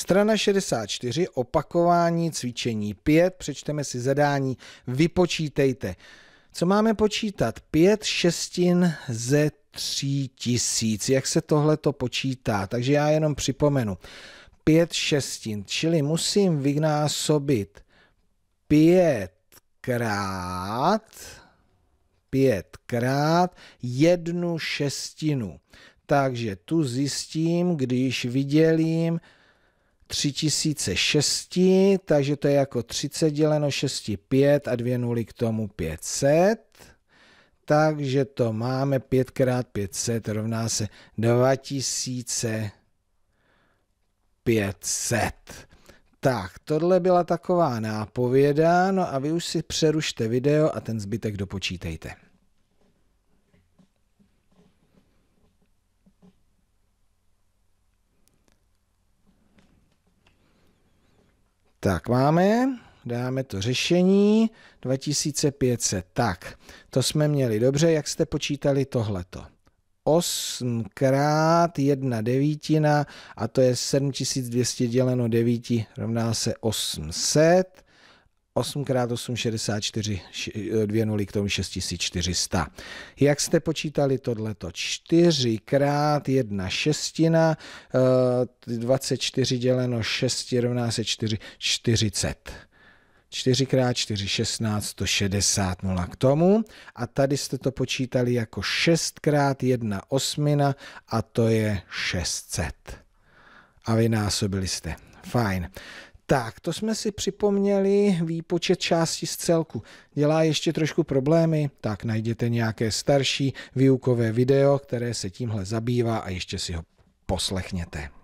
Strana 64, opakování, cvičení 5, přečteme si zadání, vypočítejte. Co máme počítat? 5 šestin ze 3 tisíc. Jak se tohle to počítá? Takže já jenom připomenu. 5 šestin, čili musím vynásobit 5 krát 5 krát jednu šestinu. Takže tu zjistím, když vydělím 3006, takže to je jako 30 děleno 6, 5 a dvě nuly k tomu 500. Takže to máme 5 x 500 rovná se 2500. Tak, tohle byla taková nápověda, no a vy už si přerušte video a ten zbytek dopočítejte. Tak máme, dáme to řešení 2500. Tak, to jsme měli dobře, jak jste počítali tohleto. 8 krát 1 devítina a to je 7200 děleno 9 rovná se 800 8x8 64, eh, nuly k tomu 6400. Jak jste počítali tohleto? 4 krát 1 šestina, 24 eh, děleno 6 rovná se 4, 40. 4 x 4, 16, 160, 0 k tomu. A tady jste to počítali jako 6 x 1 osmina a to je 600. A vynásobili jste. Fajn. Tak, to jsme si připomněli výpočet části z celku. Dělá ještě trošku problémy? Tak najděte nějaké starší výukové video, které se tímhle zabývá a ještě si ho poslechněte.